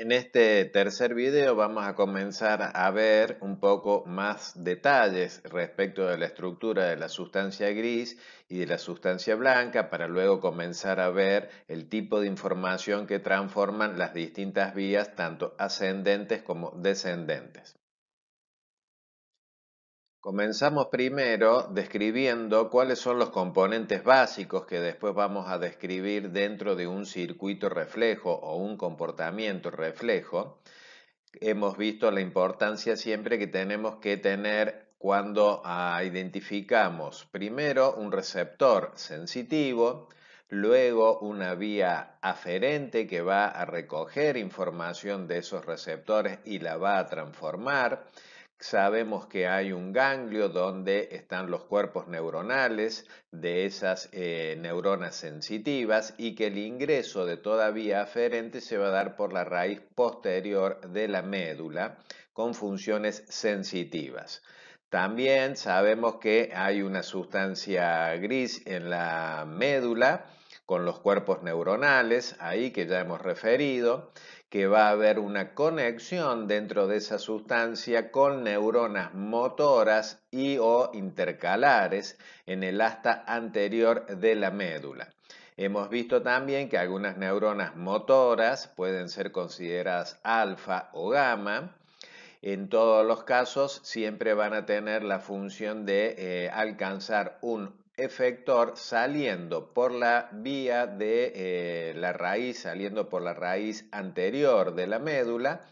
En este tercer video vamos a comenzar a ver un poco más detalles respecto de la estructura de la sustancia gris y de la sustancia blanca para luego comenzar a ver el tipo de información que transforman las distintas vías tanto ascendentes como descendentes. Comenzamos primero describiendo cuáles son los componentes básicos que después vamos a describir dentro de un circuito reflejo o un comportamiento reflejo. Hemos visto la importancia siempre que tenemos que tener cuando ah, identificamos primero un receptor sensitivo, luego una vía aferente que va a recoger información de esos receptores y la va a transformar, Sabemos que hay un ganglio donde están los cuerpos neuronales de esas eh, neuronas sensitivas y que el ingreso de toda vía aferente se va a dar por la raíz posterior de la médula con funciones sensitivas. También sabemos que hay una sustancia gris en la médula con los cuerpos neuronales, ahí que ya hemos referido, que va a haber una conexión dentro de esa sustancia con neuronas motoras y o intercalares en el asta anterior de la médula. Hemos visto también que algunas neuronas motoras pueden ser consideradas alfa o gamma. En todos los casos siempre van a tener la función de eh, alcanzar un efector saliendo por la vía de eh, la raíz, saliendo por la raíz anterior de la médula,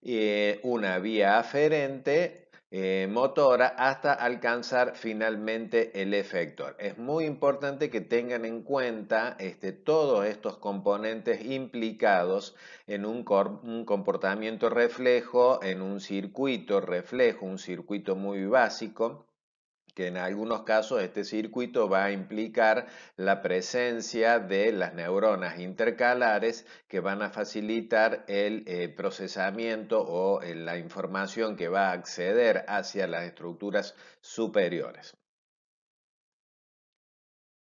eh, una vía aferente eh, motora hasta alcanzar finalmente el efector. Es muy importante que tengan en cuenta este, todos estos componentes implicados en un, comportamiento reflejo, en un circuito reflejo, un circuito muy básico que en algunos casos este circuito va a implicar la presencia de las neuronas intercalares que van a facilitar el eh, procesamiento o eh, la información que va a acceder hacia las estructuras superiores.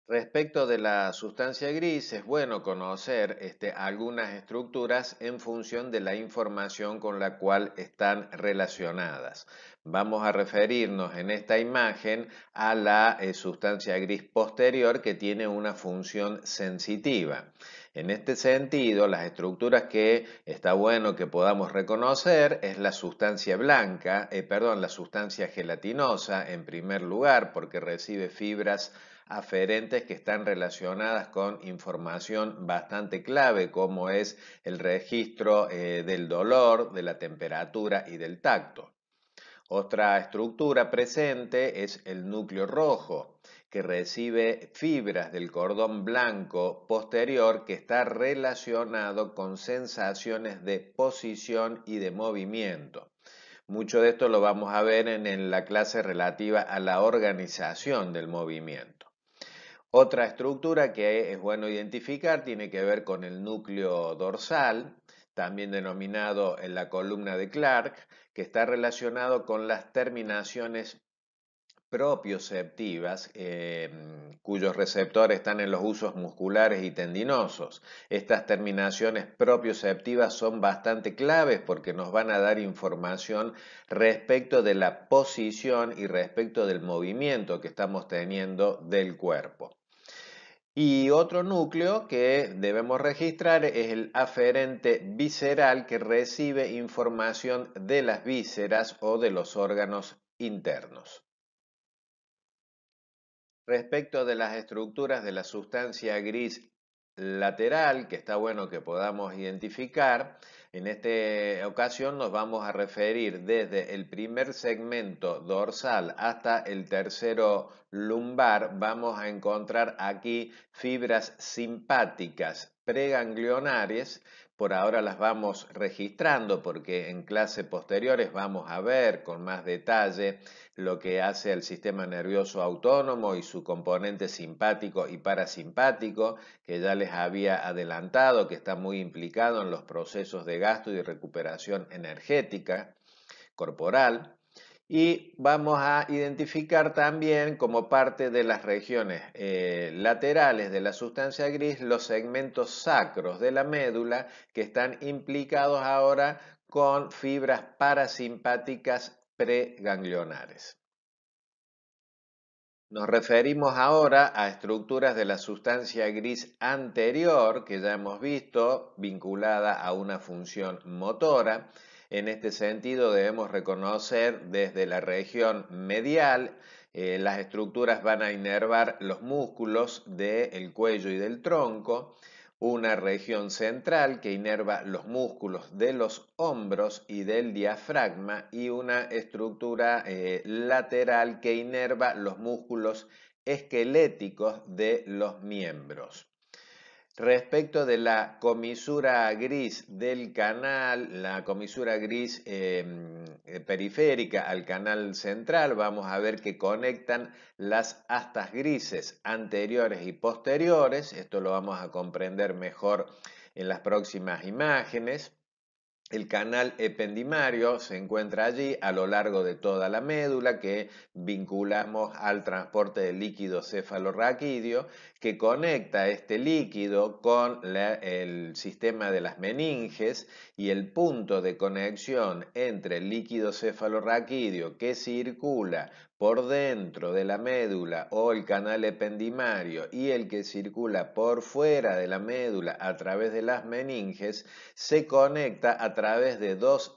Respecto de la sustancia gris, es bueno conocer este, algunas estructuras en función de la información con la cual están relacionadas. Vamos a referirnos en esta imagen a la eh, sustancia gris posterior que tiene una función sensitiva. En este sentido, las estructuras que está bueno que podamos reconocer es la sustancia blanca, eh, perdón, la sustancia gelatinosa en primer lugar porque recibe fibras aferentes que están relacionadas con información bastante clave como es el registro eh, del dolor, de la temperatura y del tacto. Otra estructura presente es el núcleo rojo, que recibe fibras del cordón blanco posterior que está relacionado con sensaciones de posición y de movimiento. Mucho de esto lo vamos a ver en la clase relativa a la organización del movimiento. Otra estructura que es bueno identificar tiene que ver con el núcleo dorsal, también denominado en la columna de Clark, que está relacionado con las terminaciones propioceptivas, em, cuyos receptores están en los usos musculares y tendinosos. Estas terminaciones propioceptivas son bastante claves porque nos van a dar información respecto de la posición y respecto del movimiento que estamos teniendo del cuerpo. Y otro núcleo que debemos registrar es el aferente visceral que recibe información de las vísceras o de los órganos internos. Respecto de las estructuras de la sustancia gris lateral, que está bueno que podamos identificar. En esta ocasión nos vamos a referir desde el primer segmento dorsal hasta el tercero lumbar. Vamos a encontrar aquí fibras simpáticas preganglionares por ahora las vamos registrando porque en clases posteriores vamos a ver con más detalle lo que hace el sistema nervioso autónomo y su componente simpático y parasimpático, que ya les había adelantado, que está muy implicado en los procesos de gasto y recuperación energética corporal. Y vamos a identificar también como parte de las regiones eh, laterales de la sustancia gris los segmentos sacros de la médula que están implicados ahora con fibras parasimpáticas preganglionares. Nos referimos ahora a estructuras de la sustancia gris anterior que ya hemos visto vinculada a una función motora en este sentido, debemos reconocer desde la región medial, eh, las estructuras van a inervar los músculos del cuello y del tronco, una región central que inerva los músculos de los hombros y del diafragma y una estructura eh, lateral que inerva los músculos esqueléticos de los miembros. Respecto de la comisura gris del canal, la comisura gris em, eh, periférica al canal central, vamos a ver que conectan las astas grises anteriores y posteriores. Esto lo vamos a comprender mejor en las próximas imágenes. El canal ependimario se encuentra allí a lo largo de toda la médula que vinculamos al transporte del líquido cefalorraquídeo que conecta este líquido con el sistema de las meninges y el punto de conexión entre el líquido cefalorraquídeo que circula por dentro de la médula o el canal ependimario y el que circula por fuera de la médula a través de las meninges se conecta a través de dos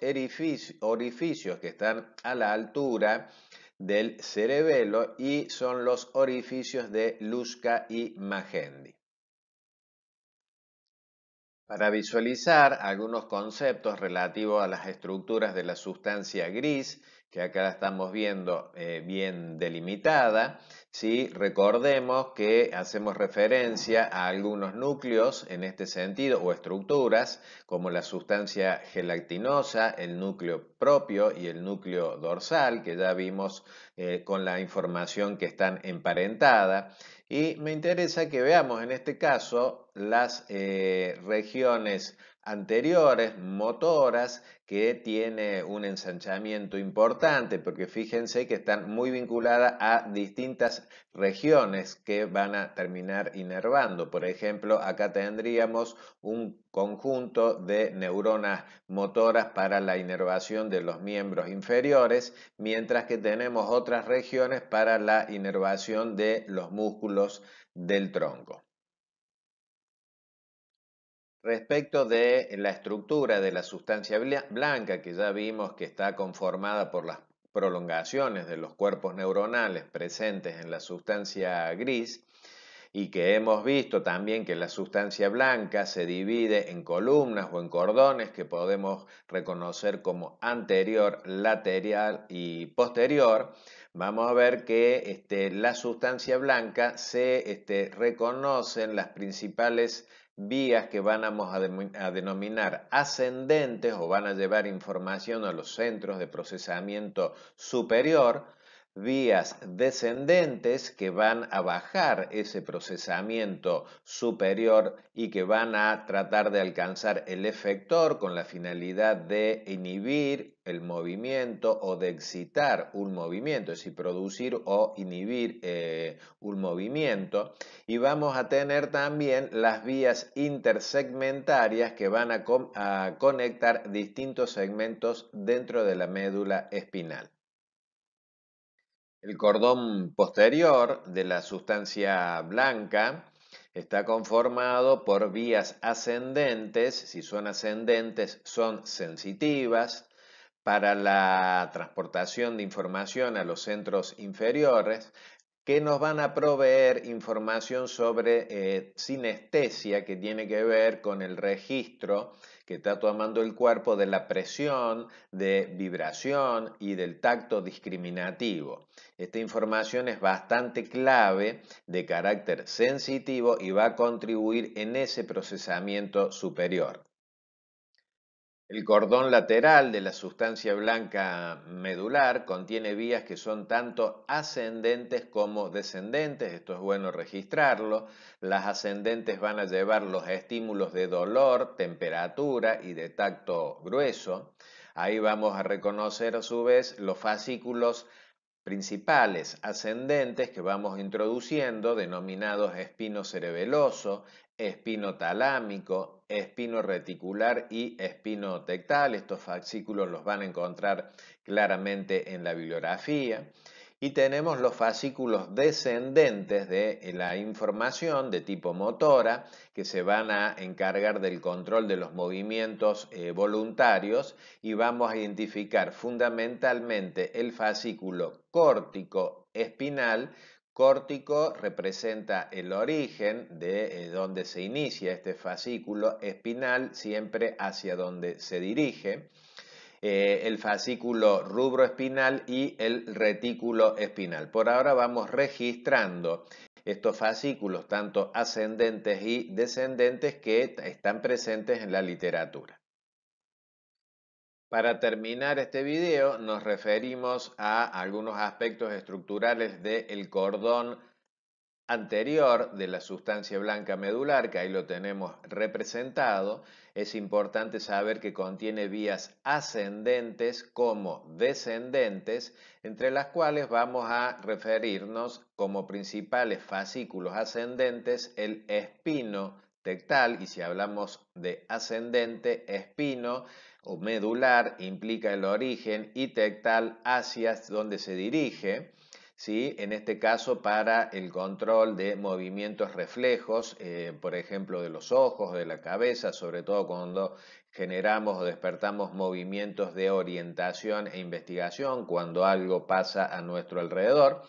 orificios que están a la altura del cerebelo y son los orificios de Lusca y Magendi. Para visualizar algunos conceptos relativos a las estructuras de la sustancia gris que acá la estamos viendo eh, bien delimitada, recordemos que hacemos referencia a algunos núcleos en este sentido o estructuras como la sustancia gelatinosa, el núcleo propio y el núcleo dorsal que ya vimos eh, con la información que están emparentada. Y me interesa que veamos en este caso las eh, regiones anteriores, motoras, que tiene un ensanchamiento importante, porque fíjense que están muy vinculadas a distintas regiones que van a terminar inervando. Por ejemplo, acá tendríamos un conjunto de neuronas motoras para la inervación de los miembros inferiores, mientras que tenemos otras regiones para la inervación de los músculos del tronco. Respecto de la estructura de la sustancia blanca, que ya vimos que está conformada por las prolongaciones de los cuerpos neuronales presentes en la sustancia gris, y que hemos visto también que la sustancia blanca se divide en columnas o en cordones que podemos reconocer como anterior, lateral y posterior, vamos a ver que este, la sustancia blanca se este, reconocen las principales vías que vamos a denominar ascendentes o van a llevar información a los centros de procesamiento superior, vías descendentes que van a bajar ese procesamiento superior y que van a tratar de alcanzar el efector con la finalidad de inhibir el movimiento o de excitar un movimiento, es decir, producir o inhibir eh, un movimiento. Y vamos a tener también las vías intersegmentarias que van a conectar distintos segmentos dentro de la médula espinal. El cordón posterior de la sustancia blanca está conformado por vías ascendentes, si son ascendentes son sensitivas, para la transportación de información a los centros inferiores, que nos van a proveer información sobre eh, sinestesia que tiene que ver con el registro que está tomando el cuerpo de la presión, de vibración y del tacto discriminativo. Esta información es bastante clave de carácter sensitivo y va a contribuir en ese procesamiento superior. El cordón lateral de la sustancia blanca medular contiene vías que son tanto ascendentes como descendentes, esto es bueno registrarlo. Las ascendentes van a llevar los estímulos de dolor, temperatura y de tacto grueso. Ahí vamos a reconocer a su vez los fascículos principales ascendentes que vamos introduciendo, denominados espino cerebeloso, espino talámico, espino reticular y espino tectal. Estos fascículos los van a encontrar claramente en la bibliografía y tenemos los fascículos descendentes de eh, la información de tipo motora que se van a encargar del control de los movimientos eh, voluntarios y vamos a identificar fundamentalmente el fascículo córtico espinal Córtico representa el origen de eh, donde se inicia este fascículo espinal, siempre hacia donde se dirige. Eh, el fascículo rubroespinal y el retículo espinal. Por ahora vamos registrando estos fascículos, tanto ascendentes y descendentes, que están presentes en la literatura. Para terminar este video nos referimos a algunos aspectos estructurales del cordón anterior de la sustancia blanca medular, que ahí lo tenemos representado, es importante saber que contiene vías ascendentes como descendentes, entre las cuales vamos a referirnos como principales fascículos ascendentes el espino tectal y si hablamos de ascendente, espino o medular implica el origen y tectal hacia donde se dirige en este caso para el control de movimientos reflejos, eh, por ejemplo, de los ojos, de la cabeza, sobre todo cuando generamos o despertamos movimientos de orientación e investigación, cuando algo pasa a nuestro alrededor.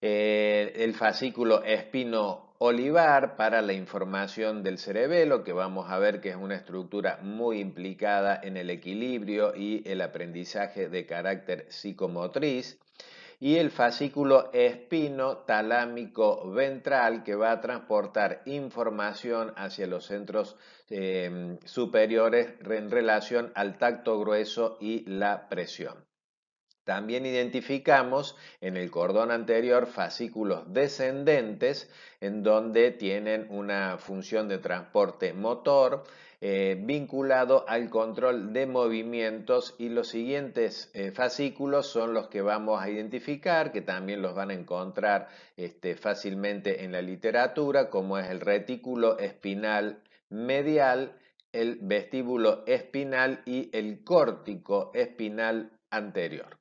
Eh, el fascículo espino olivar para la información del cerebelo, que vamos a ver que es una estructura muy implicada en el equilibrio y el aprendizaje de carácter psicomotriz y el fascículo espino talámico ventral que va a transportar información hacia los centros eh, superiores en relación al tacto grueso y la presión. También identificamos en el cordón anterior fascículos descendentes en donde tienen una función de transporte motor eh, vinculado al control de movimientos y los siguientes eh, fascículos son los que vamos a identificar, que también los van a encontrar este, fácilmente en la literatura, como es el retículo espinal medial, el vestíbulo espinal y el córtico espinal anterior.